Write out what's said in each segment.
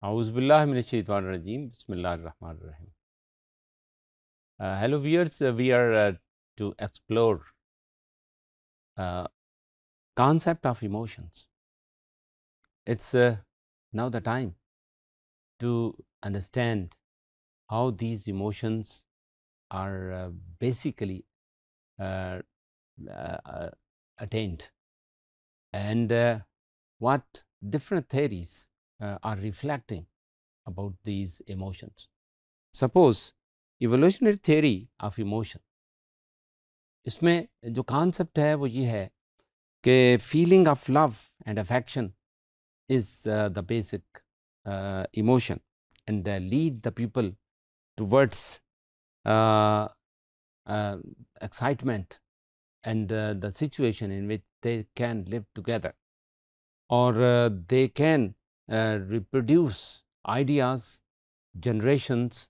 Auzubillahiminashaitanirajim, Bismillahirrahmanirrahim. Uh, hello viewers, uh, we are uh, to explore uh, concept of emotions. It's now the time to understand how these emotions are basically attained and what different theories uh, are reflecting about these emotions. Suppose evolutionary theory of emotion, इसमें जो concept है वो feeling of love and affection is uh, the basic uh, emotion and lead the people towards excitement and the situation in which they can live together or they can uh, reproduce ideas, generations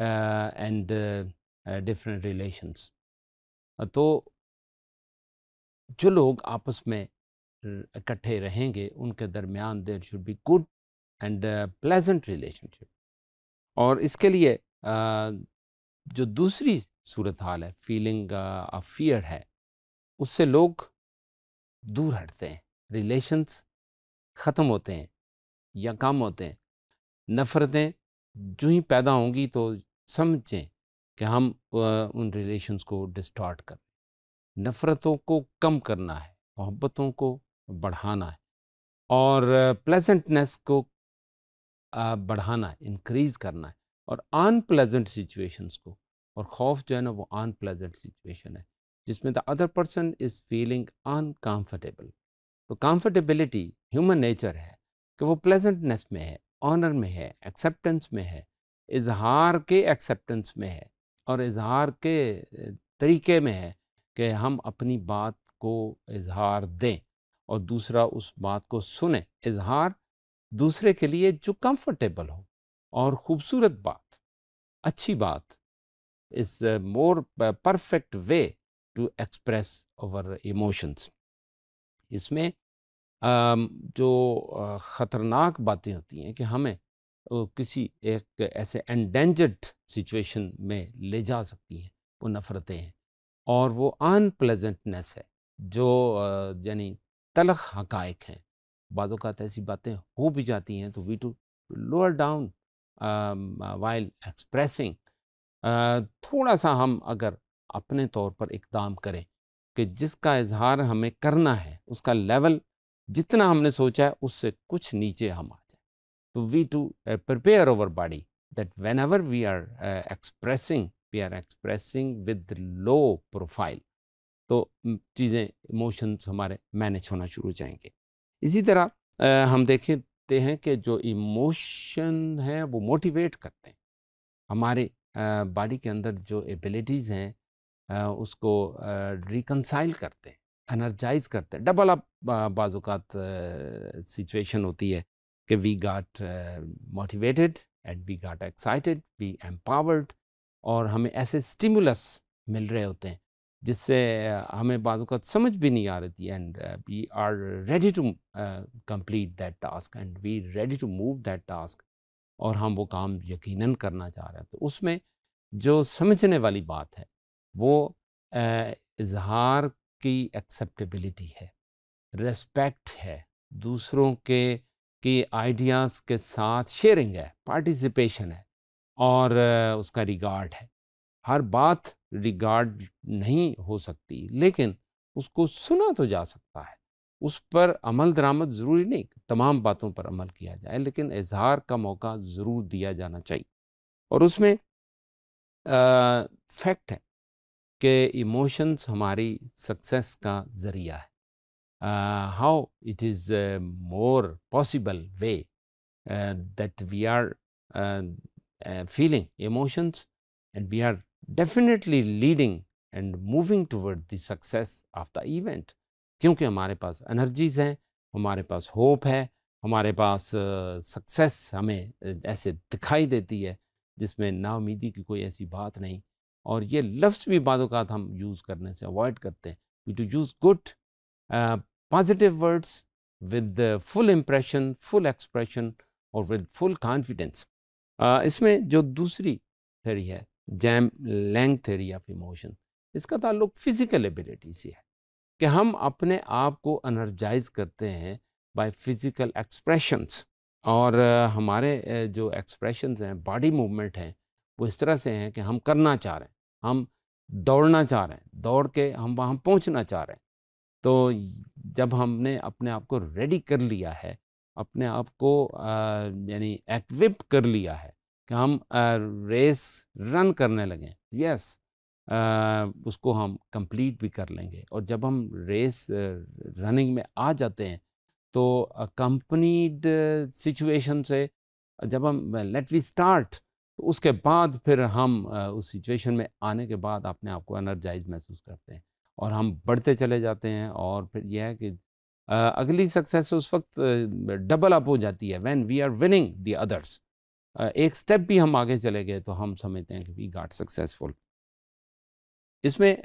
uh, and uh, uh, different relations. तो जो लोग आपस में इकट्ठे रहेंगे उनके दरमियान there should be good and pleasant relationship और इसके लिए जो दूसरी सूरत हाल है फीलिंग ऑफ फियर है उससे लोग दूर हटते हैं रिलेशंस ख़त्म होते हैं या कम होते हैं नफ़रतें जो ही पैदा होंगी तो समझें कि हम उन रिलेशंस को डिस्टॉर्ट कर नफ़रतों को कम करना है मोहब्बतों को बढ़ाना है और प्लेजेंटनेस को बढ़ाना है इनक्रीज़ करना है और अनप्लेजेंट सिचुएशंस को और खौफ जो है ना वो अनप्लेजेंट सिचुएशन है जिसमें the other person is feeling uncomfortable तो कम्फर्टेबिलिटी ह्यूमन नेचर है कि वो प्लेजेंटनेस में है ऑनर में है एक्सेप्टेंस में है इजहार के एक्सेप्टेंस में है और इजहार के तरीके में है कि हम अपनी बात को इजहार दें और दूसरा उस बात को सुने इजहार दूसरे के लिए जो कंफर्टेबल हो और ख़ूबसूरत बात अच्छी बात is more perfect way to express our emotions इसमें जो ख़तरनाक बातें होती हैं कि हमें किसी एक ऐसे एंडेंजर्ड सिचुएशन में ले जा सकती हैं वो नफ़रतें हैं और वो अनप्लेजेंटनेस है जो यानी तलख हकायक हैं बाद तो ऐसी बातें हो भी जाती हैं तो we to lower down while expressing थोड़ा सा हम अगर अपने तौर पर इकदाम करें कि जिसका इजहार हमें करना है उसका लेवल जितना हमने सोचा है उससे कुछ नीचे हम आ जाए तो we to prepare our body that whenever we are expressing we are expressing with low profile तो चीज़ें इमोशंस हमारे मैनेज होना शुरू हो जाएंगे इसी तरह हम देखते हैं कि जो इमोशन है वो मोटिवेट करते हैं हमारे बॉडी के अंदर जो एबिलिटीज़ हैं उसको रिकनसाइल करते हैं एनर्जाइज करते हैं डबल अप बाजुकात सिचुएशन होती है कि we got motivated and we got excited we empowered और हमें ऐसे स्टिमुलस मिल रहे होते हैं जिससे हमें बाज़ात समझ भी नहीं आ रही and we are ready to complete that task and we ready to move that task और हम वो काम यकीनन करना चाह रहे हैं तो उसमें जो समझने वाली बात है वो इजहार की एक्सेप्टेबिलिटी है रेस्पेक्ट है दूसरों के की आइडियाज़ के साथ शेयरिंग है पार्टिसिपेशन है और उसका रिगार्ड है हर बात रिगार्ड नहीं हो सकती लेकिन उसको सुना तो जा सकता है उस पर अमल दरामद ज़रूरी नहीं तमाम बातों पर अमल किया जाए लेकिन इजहार का मौका ज़रूर दिया जाना चाहिए और उसमें फैक्ट है कि इमोशंस हमारी सक्सेस का ज़रिया है how it is more possible way that we are feeling emotions and we are definitely leading and moving toward the success of the event क्योंकि हमारे पास एनर्जीज हैं हमारे पास होप है हमारे पास सक्सेस uh, हमें ऐसे दिखाई देती है जिसमें नाउमीदी की कोई ऐसी बात नहीं और ये लफ्स भी बाद हम यूज़ करने से अवॉइड करते हैं to use good positive words with full impression full expression और विद फुल कॉन्फिडेंस इसमें जो दूसरी थेरी है James Lange theory of emotion इसका ताल्लुक फ़िज़िकल एबिलिटी से है कि हम अपने आप को अनर्जाइज करते हैं बाय फिज़िकल एक्सप्रेशंस और uh, हमारे uh, जो एक्सप्रेशंस हैं बॉडी मूवमेंट हैं वो इस तरह से हैं कि हम करना चाह रहे हैं हम दौड़ना चाह रहे हैं दौड़ के हम वहाँ पहुँचना चाह रहे हैं तो जब हमने अपने आप को रेडी कर लिया है अपने आप को यानी एक्विप कर लिया है कि हम रेस रन करने लगे यस उसको हम कंप्लीट भी कर लेंगे और जब हम रेस रनिंग में आ जाते हैं तो कंपनीड सिचुएशन से जब हम लेट वी स्टार्ट तो उसके बाद फिर हम उस सिचुएशन में आने के बाद अपने आप को एनर्जाइज महसूस करते हैं और हम बढ़ते चले जाते हैं और फिर यह है कि अगली सक्सेस उस वक्त डबल अप हो जाती है when we are winning the others एक स्टेप भी हम आगे चले गए तो हम समझते हैं कि वी गाट सक्सेसफुल इसमें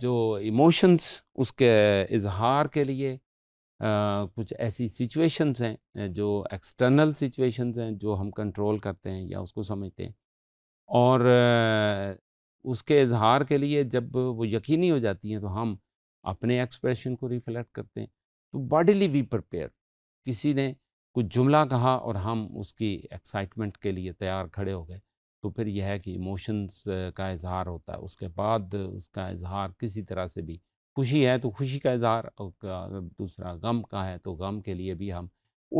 जो इमोशंस उसके इजहार के लिए कुछ ऐसी सिचुएशंस हैं जो एक्सटर्नल सिचुएशंस हैं जो हम कंट्रोल करते हैं या उसको समझते हैं और उसके इजहार के लिए जब वो यकीनी हो जाती हैं तो हम अपने एक्सप्रेशन को रिफ्लेक्ट करते हैं तो बॉडीली वी प्रपेयर किसी ने कुछ जुमला कहा और हम उसकी एक्साइटमेंट के लिए तैयार खड़े हो गए तो फिर यह है कि इमोशंस का इजहार होता है उसके बाद उसका इजहार किसी तरह से भी खुशी है तो खुशी का इजहार और दूसरा गम का है तो गम के लिए भी हम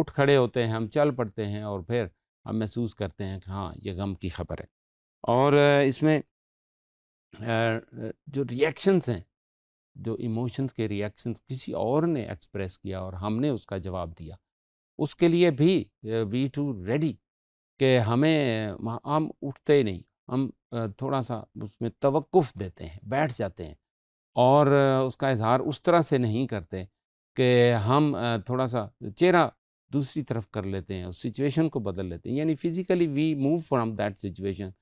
उठ खड़े होते हैं हम चल पड़ते हैं और फिर हम महसूस करते हैं कि हाँ ये गम की खबर है और इसमें जो रिएक्शंस हैं जो इमोशंस के रिएक्शंस किसी और ने एक्सप्रेस किया और हमने उसका जवाब दिया उसके लिए भी वी टू रेडी कि हमें हम उठते ही नहीं हम थोड़ा सा उसमें तवक़ुफ़ देते हैं बैठ जाते हैं और उसका इजहार उस तरह से नहीं करते कि हम थोड़ा सा चेहरा दूसरी तरफ कर लेते हैं उस सिचुएशन को बदल लेते हैं यानी physically we move from that situation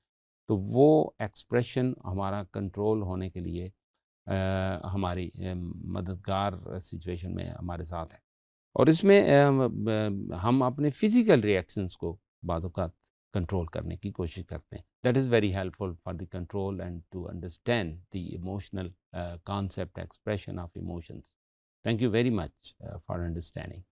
तो वो एक्सप्रेशन हमारा कंट्रोल होने के लिए आ, हमारी मददगार सिचुएशन में हमारे साथ है और इसमें आ, हम अपने फ़िज़िकल रिएक्शंस को बाद कंट्रोल करने की कोशिश करते हैं that is very helpful for the control and to understand the emotional concept expression of emotions thank you very much for understanding